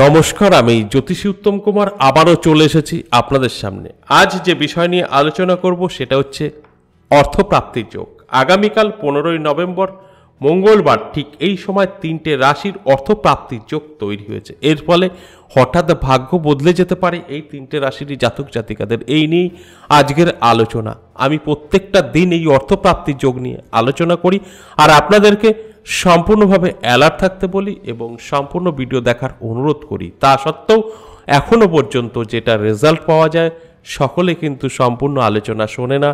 নমস্কার আমি জ্যোতিষী উত্তম কুমার আবারও চলে এসেছি আপনাদের সামনে আজ যে বিষয় নিয়ে আলোচনা করব সেটা হচ্ছে অর্থপ্রাপ্তির যোগ আগামীকাল পনেরোই নভেম্বর মঙ্গলবার ঠিক এই সময় তিনটে রাশির অর্থপ্রাপ্তির যোগ তৈরি হয়েছে এর ফলে হঠাৎ ভাগ্য বদলে যেতে পারে এই তিনটে রাশিরই জাতক জাতিকাদের এই নিয়েই আজকের আলোচনা আমি প্রত্যেকটা দিন এই অর্থপ্রাপ্তির যোগ নিয়ে আলোচনা করি আর আপনাদেরকে সম্পূর্ণভাবে অ্যালার্ট থাকতে বলি এবং সম্পূর্ণ ভিডিও দেখার অনুরোধ করি তা সত্ত্বেও এখনও পর্যন্ত যেটা রেজাল্ট পাওয়া যায় সকলে কিন্তু সম্পূর্ণ আলোচনা শোনে না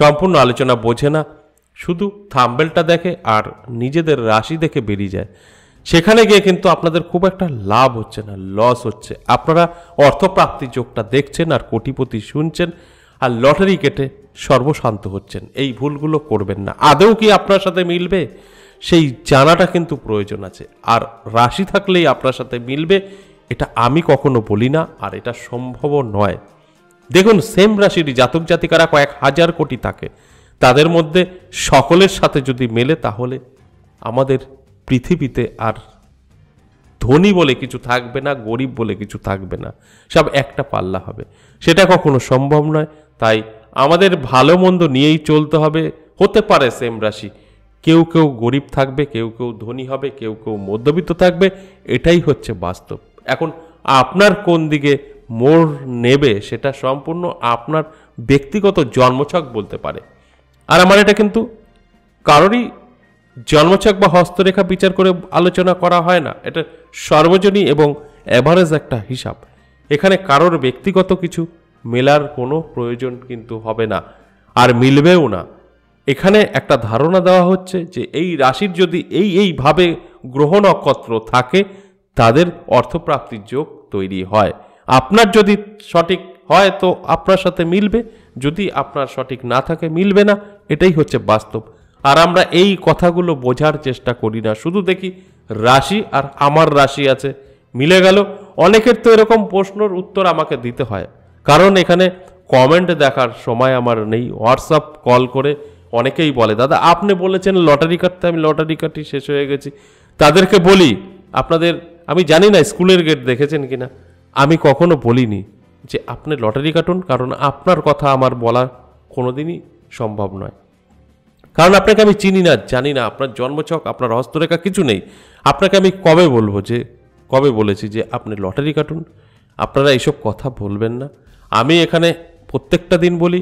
সম্পূর্ণ আলোচনা বোঝে না শুধু থাম্বেলটা দেখে আর নিজেদের রাশি দেখে বেরিয়ে যায় সেখানে গিয়ে কিন্তু আপনাদের খুব একটা লাভ হচ্ছে না লস হচ্ছে আপনারা অর্থপ্রাপ্তি যোগটা দেখছেন আর কোটিপতি শুনছেন আর লটারি কেটে সর্বশান্ত হচ্ছেন এই ভুলগুলো করবেন না আদৌ কি আপনার সাথে মিলবে সেই জানাটা কিন্তু প্রয়োজন আছে আর রাশি থাকলেই আপনার সাথে মিলবে এটা আমি কখনো বলি না আর এটা সম্ভব নয় দেখুন সেম রাশির জাতক জাতিকারা কয়েক হাজার কোটি থাকে তাদের মধ্যে সকলের সাথে যদি মেলে তাহলে আমাদের পৃথিবীতে আর ধনী বলে কিছু থাকবে না গরিব বলে কিছু থাকবে না সব একটা পাল্লা হবে সেটা কখনো সম্ভব নয় তাই আমাদের ভালো মন্দ নিয়েই চলতে হবে হতে পারে সেম রাশি কেউ কেউ গরিব থাকবে কেউ কেউ ধনী হবে কেউ কেউ মধ্যবিত্ত থাকবে এটাই হচ্ছে বাস্তব এখন আপনার কোন দিকে মোড় নেবে সেটা সম্পূর্ণ আপনার ব্যক্তিগত জন্মছক বলতে পারে আর আমার এটা কিন্তু কারোরই জন্মছক বা হস্তরেখা বিচার করে আলোচনা করা হয় না এটা সর্বজনীন এবং অ্যাভারেজ একটা হিসাব এখানে কারোর ব্যক্তিগত কিছু মেলার কোনো প্রয়োজন কিন্তু হবে না আর মিলবেও না এখানে একটা ধারণা দেওয়া হচ্ছে যে এই রাশির যদি এই এইভাবে গ্রহ নক্ষত্র থাকে তাদের অর্থপ্রাপ্তির যোগ তৈরি হয় আপনার যদি সঠিক হয় তো আপনার সাথে মিলবে যদি আপনার সঠিক না থাকে মিলবে না এটাই হচ্ছে বাস্তব আর আমরা এই কথাগুলো বোঝার চেষ্টা করি না শুধু দেখি রাশি আর আমার রাশি আছে মিলে গেল অনেকের তো এরকম প্রশ্নর উত্তর আমাকে দিতে হয় কারণ এখানে কমেন্ট দেখার সময় আমার নেই হোয়াটসঅ্যাপ কল করে অনেকেই বলে দাদা আপনি বলেছেন লটারি কাটতে আমি লটারি কাটি শেষ হয়ে গেছি তাদেরকে বলি আপনাদের আমি জানি না স্কুলের গেট দেখেছেন কি না আমি কখনো বলিনি যে আপনি লটারি কাটুন কারণ আপনার কথা আমার বলা কোনোদিনই সম্ভব নয় কারণ আপনাকে আমি চিনি না জানি না আপনার জন্মছক আপনার হস্তরেখা কিছু নেই আপনাকে আমি কবে বলবো যে কবে বলেছি যে আপনি লটারি কাটুন আপনারা এইসব কথা বলবেন না আমি এখানে প্রত্যেকটা দিন বলি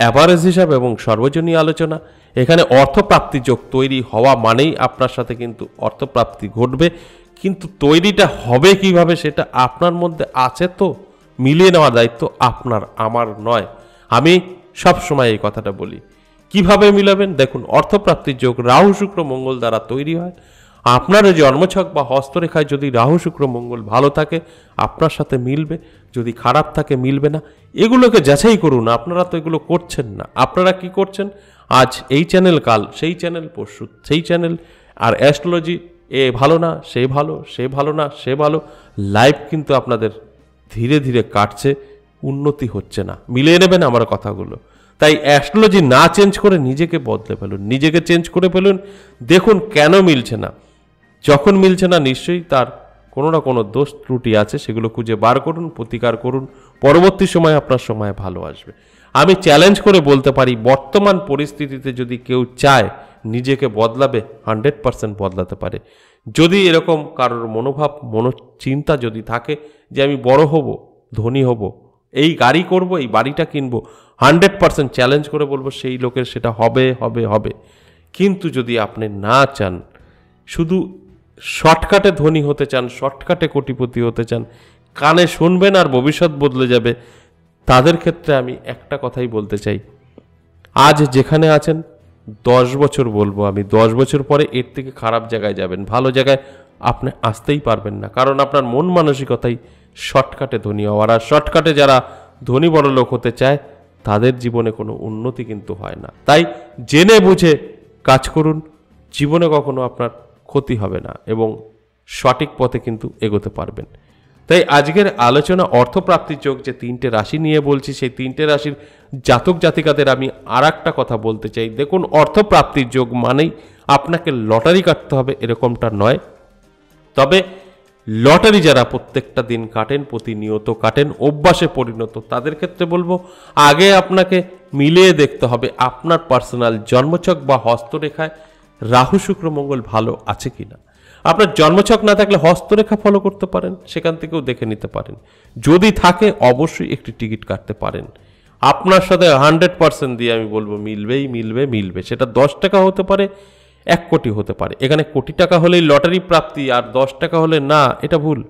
অ্যাভারেজ হিসাব এবং সর্বজনীয় আলোচনা এখানে অর্থপ্রাপ্তি যোগ তৈরি হওয়া মানেই আপনার সাথে কিন্তু অর্থপ্রাপ্তি ঘটবে কিন্তু তৈরিটা হবে কিভাবে সেটা আপনার মধ্যে আছে তো মিলিয়ে নেওয়া দায়িত্ব আপনার আমার নয় আমি সব সময় এই কথাটা বলি কিভাবে মিলাবেন দেখুন অর্থপ্রাপ্তির যোগ রাহু শুক্র মঙ্গল দ্বারা তৈরি হয় আপনার জন্মছক বা হস্তরেখায় যদি রাহু শুক্র মঙ্গল ভালো থাকে আপনার সাথে মিলবে যদি খারাপ থাকে মিলবে না এগুলোকে যাচাই করুন আপনারা তো এগুলো করছেন না আপনারা কি করছেন আজ এই চ্যানেল কাল সেই চ্যানেল পরশু সেই চ্যানেল আর অ্যাস্ট্রোলজি এ ভালো না সে ভালো সে ভালো না সে ভালো লাইফ কিন্তু আপনাদের ধীরে ধীরে কাটছে উন্নতি হচ্ছে না মিলে নেবেন আমার কথাগুলো তাই অ্যাস্ট্রোলজি না চেঞ্জ করে নিজেকে বদলে ফেলুন নিজেকে চেঞ্জ করে ফেলুন দেখুন কেন মিলছে না যখন মিলছে না নিশ্চয়ই তার কোনো না কোনো দোষ ত্রুটি আছে সেগুলো খুঁজে বার করুন প্রতিকার করুন পরবর্তী সময় আপনার সময় ভালো আসবে আমি চ্যালেঞ্জ করে বলতে পারি বর্তমান পরিস্থিতিতে যদি কেউ চায় নিজেকে বদলাবে হান্ড্রেড পারসেন্ট বদলাতে পারে যদি এরকম কারোর মনোভাব মনোচিন্তা যদি থাকে যে আমি বড় হব ধনী হব এই গাড়ি করব এই বাড়িটা কিনবো হান্ড্রেড পারসেন্ট চ্যালেঞ্জ করে বলবো সেই লোকের সেটা হবে হবে হবে কিন্তু যদি আপনি না চান শুধু শর্টকাটে ধনী হতে চান শর্টকাটে কোটিপতি হতে চান কানে শুনবেন আর ভবিষ্যৎ বদলে যাবে তাদের ক্ষেত্রে আমি একটা কথাই বলতে চাই আজ যেখানে আছেন দশ বছর বলবো আমি দশ বছর পরে এর থেকে খারাপ জায়গায় যাবেন ভালো জায়গায় আপনি আসতেই পারবেন না কারণ আপনার মন মানসিকতাই শর্টকাটে ধনী হওয়ার আর শর্টকাটে যারা ধনী বড় লোক হতে চায় তাদের জীবনে কোনো উন্নতি কিন্তু হয় না তাই জেনে বুঝে কাজ করুন জীবনে কখনো আপনার ক্ষতি হবে না এবং সঠিক পথে কিন্তু এগোতে পারবেন তাই আজকের আলোচনা অর্থপ্রাপ্তি যোগ যে তিনটে রাশি নিয়ে বলছি সেই তিনটে রাশির জাতক জাতিকাদের আমি আর কথা বলতে চাই দেখুন অর্থপ্রাপ্তির যোগ মানেই আপনাকে লটারি কাটতে হবে এরকমটা নয় তবে লটারি যারা প্রত্যেকটা দিন কাটেন প্রতিনিয়ত কাটেন অভ্যাসে পরিণত তাদের ক্ষেত্রে বলবো আগে আপনাকে মিলিয়ে দেখতে হবে আপনার পার্সোনাল জন্মচক বা হস্তরেখায় রাহু শুক্র মঙ্গল ভালো আছে কি না আপনার জন্মছক না থাকলে হস্তরেখা ফলো করতে পারেন সেখান থেকেও দেখে নিতে পারেন যদি থাকে অবশ্যই একটি টিকিট কাটতে পারেন আপনার সাথে হান্ড্রেড পার্সেন্ট দিয়ে আমি বলবো মিলবেই মিলবে মিলবে সেটা দশ টাকা হতে পারে এক কোটি হতে পারে এখানে কোটি টাকা হলেই লটারি প্রাপ্তি আর দশ টাকা হলে না এটা ভুল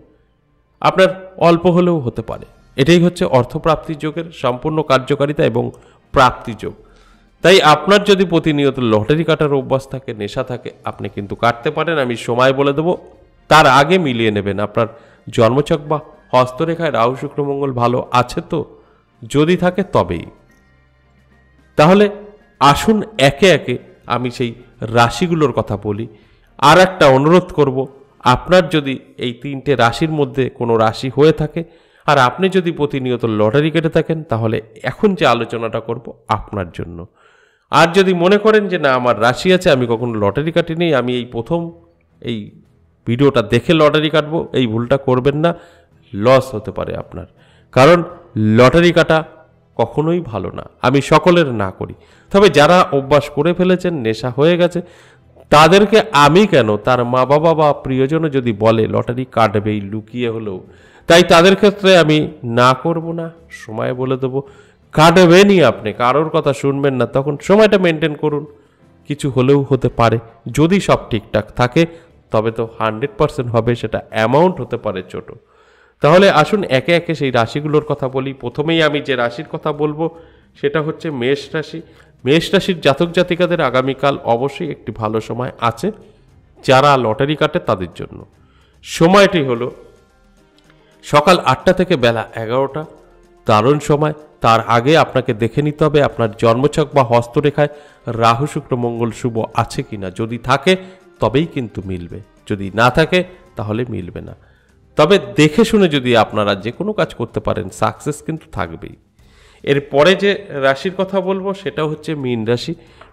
আপনার অল্প হলেও হতে পারে এটাই হচ্ছে অর্থপ্রাপ্তি যোগের সম্পূর্ণ কার্যকারিতা এবং প্রাপ্তি যোগ তাই আপনার যদি প্রতিনিয়ত লটারি কাটার অভ্যাস থাকে নেশা থাকে আপনি কিন্তু কাটতে পারেন আমি সময় বলে দেবো তার আগে মিলিয়ে নেবেন আপনার জন্মচক বা হস্তরেখায় রাহু শুক্রমঙ্গল ভালো আছে তো যদি থাকে তবেই তাহলে আসুন একে একে আমি সেই রাশিগুলোর কথা বলি আর একটা অনুরোধ করব আপনার যদি এই তিনটে রাশির মধ্যে কোনো রাশি হয়ে থাকে আর আপনি যদি প্রতিনিয়ত লটারি কেটে থাকেন তাহলে এখন যে আলোচনাটা করব আপনার জন্য আর যদি মনে করেন যে না আমার রাশি আছে আমি কখনো লটারি কাটিনি আমি এই প্রথম এই ভিডিওটা দেখে লটারি কাটবো এই ভুলটা করবেন না লস হতে পারে আপনার কারণ লটারি কাটা কখনোই ভালো না আমি সকলের না করি তবে যারা অভ্যাস করে ফেলেছেন নেশা হয়ে গেছে তাদেরকে আমি কেন তার মা বাবা বা প্রিয়জনও যদি বলে লটারি কাটবেই লুকিয়ে হলেও তাই তাদের ক্ষেত্রে আমি না করব না সময় বলে দেবো কাটবেনই আপনি কারোর কথা শুনবেন না তখন সময়টা মেনটেন করুন কিছু হলেও হতে পারে যদি সব ঠিকঠাক থাকে তবে তো হান্ড্রেড পারসেন্ট হবে সেটা অ্যামাউন্ট হতে পারে ছোট তাহলে আসুন একে একে সেই রাশিগুলোর কথা বলি প্রথমেই আমি যে রাশির কথা বলবো সেটা হচ্ছে মেষ রাশি মেষ রাশির জাতক জাতিকাদের আগামীকাল অবশ্যই একটি ভালো সময় আছে যারা লটারি কাটে তাদের জন্য সময়টি হলো সকাল আটটা থেকে বেলা এগারোটা দারুণ সময় তার আগে আপনাকে দেখে নিতে হবে আপনার জন্মছক বা হস্তরেখায় রাহু শুক্র মঙ্গল শুভ আছে কি না যদি থাকে তবেই কিন্তু মিলবে যদি না থাকে তাহলে মিলবে না তবে দেখে শুনে যদি আপনারা যে কোনো কাজ করতে পারেন সাকসেস কিন্তু থাকবেই এরপরে যে রাশির কথা বলবো সেটা হচ্ছে মীন রাশি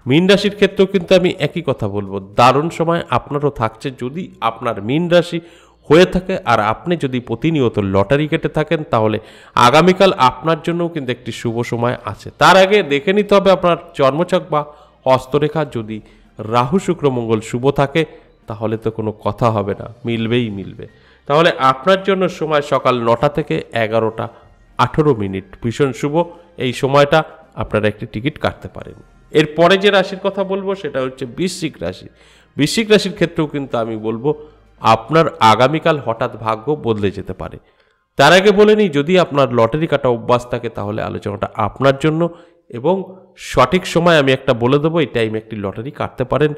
মীন রাশির ক্ষেত্রেও কিন্তু আমি একই কথা বলবো দারুণ সময় আপনারও থাকছে যদি আপনার মীন রাশি হয়ে থাকে আর আপনি যদি প্রতিনিয়ত লটারি কেটে থাকেন তাহলে আগামীকাল আপনার জন্যও কিন্তু একটি শুভ সময় আছে তার আগে দেখে নিতে হবে আপনার চর্মচক বা হস্তরেখা যদি রাহু শুক্র মঙ্গল শুভ থাকে তাহলে তো কোনো কথা হবে না মিলবেই মিলবে তাহলে আপনার জন্য সময় সকাল নটা থেকে এগারোটা আঠেরো মিনিট ভীষণ শুভ এই সময়টা আপনারা একটি টিকিট কাটতে পারেন এরপরে যে রাশির কথা বলবো সেটা হচ্ছে বৃশ্চিক রাশি বৃশ্চিক রাশির ক্ষেত্রেও কিন্তু আমি বলবো আপনার আগামীকাল হঠাৎ ভাগ্য বদলে যেতে পারে তার আগে বলে নিই যদি আপনার লটারি কাটা অভ্যাস থাকে তাহলে আলোচনাটা আপনার জন্য এবং সঠিক সময় আমি একটা বলে দেবো এই টাইমে একটি লটারি কাটতে পারেন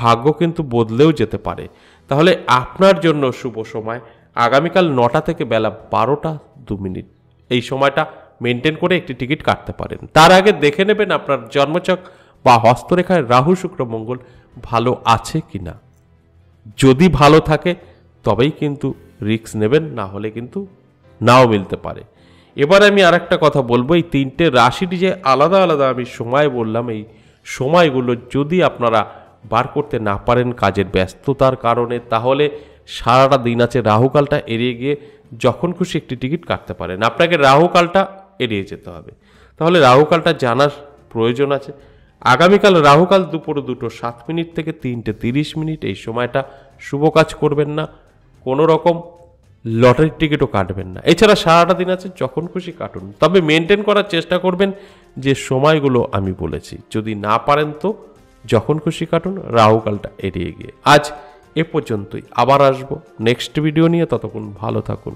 ভাগ্য কিন্তু বদলেও যেতে পারে তাহলে আপনার জন্য শুভ সময় আগামীকাল নটা থেকে বেলা বারোটা দু মিনিট এই সময়টা মেনটেন করে একটি টিকিট কাটতে পারেন তার আগে দেখে নেবেন আপনার জন্মচক বা হস্তরেখায় রাহু শুক্র মঙ্গল ভালো আছে কি না যদি ভালো থাকে তবেই কিন্তু রিক্স নেবেন না হলে কিন্তু নাও মিলতে পারে এবার আমি আর একটা কথা বলবো এই তিনটে রাশিটি যে আলাদা আলাদা আমি সময় বললাম এই সময়গুলো যদি আপনারা বার করতে না পারেন কাজের ব্যস্ততার কারণে তাহলে সারাটা দিন আছে রাহুকালটা এড়িয়ে গিয়ে যখন খুশি একটি টিকিট কাটতে পারেন আপনাকে রাহুকালটা এড়িয়ে যেতে হবে তাহলে রাহুকালটা জানার প্রয়োজন আছে আগামীকাল রাহুকাল দুপুর দুটো সাত মিনিট থেকে তিনটে তিরিশ মিনিট এই সময়টা শুভ কাজ করবেন না কোনো রকম লটারির টিকিটও কাটবেন না এছাড়া সারাটা দিন আছে যখন খুশি কাটুন তবে মেনটেন করার চেষ্টা করবেন যে সময়গুলো আমি বলেছি যদি না পারেন তো যখন খুশি কাটুন রাহুকালটা এড়িয়ে গিয়ে আজ এ পর্যন্তই আবার আসবো নেক্সট ভিডিও নিয়ে ততক্ষণ ভালো থাকুন